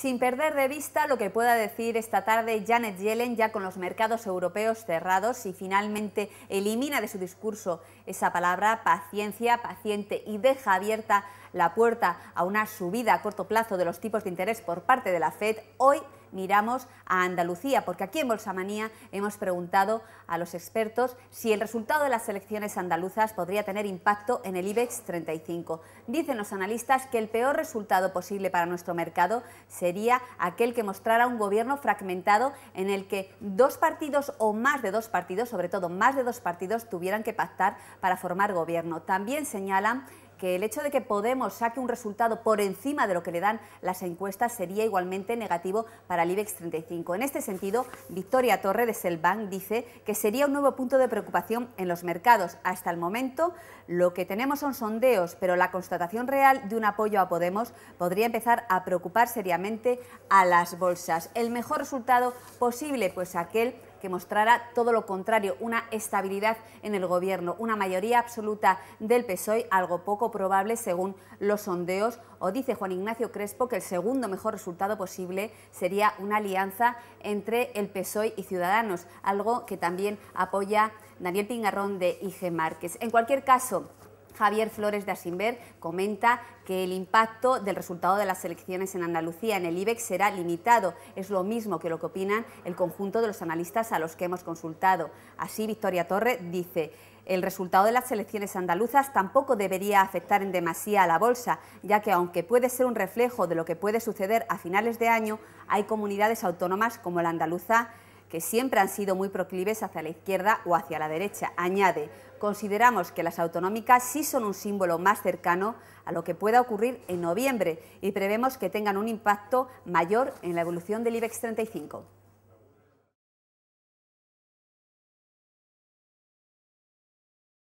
Sin perder de vista lo que pueda decir esta tarde Janet Yellen, ya con los mercados europeos cerrados y finalmente elimina de su discurso esa palabra paciencia, paciente y deja abierta la puerta a una subida a corto plazo de los tipos de interés por parte de la Fed, hoy miramos a Andalucía, porque aquí en Bolsamanía hemos preguntado a los expertos si el resultado de las elecciones andaluzas podría tener impacto en el IBEX 35. Dicen los analistas que el peor resultado posible para nuestro mercado sería aquel que mostrara un gobierno fragmentado en el que dos partidos o más de dos partidos, sobre todo más de dos partidos, tuvieran que pactar para formar gobierno. También señalan que el hecho de que Podemos saque un resultado por encima de lo que le dan las encuestas sería igualmente negativo para el IBEX 35. En este sentido, Victoria Torre de Selbank dice que sería un nuevo punto de preocupación en los mercados. Hasta el momento, lo que tenemos son sondeos, pero la constatación real de un apoyo a Podemos podría empezar a preocupar seriamente a las bolsas. El mejor resultado posible, pues aquel que mostrara todo lo contrario, una estabilidad en el gobierno, una mayoría absoluta del PSOE, algo poco probable según los sondeos, o dice Juan Ignacio Crespo que el segundo mejor resultado posible sería una alianza entre el PSOE y Ciudadanos, algo que también apoya Daniel Pingarrón de IG Márquez. En cualquier caso, Javier Flores de Asimber comenta que el impacto del resultado de las elecciones en Andalucía en el IBEX será limitado. Es lo mismo que lo que opinan el conjunto de los analistas a los que hemos consultado. Así, Victoria Torre dice... El resultado de las elecciones andaluzas tampoco debería afectar en demasía a la bolsa, ya que aunque puede ser un reflejo de lo que puede suceder a finales de año, hay comunidades autónomas como la andaluza que siempre han sido muy proclives hacia la izquierda o hacia la derecha. Añade, consideramos que las autonómicas sí son un símbolo más cercano a lo que pueda ocurrir en noviembre y prevemos que tengan un impacto mayor en la evolución del IBEX 35.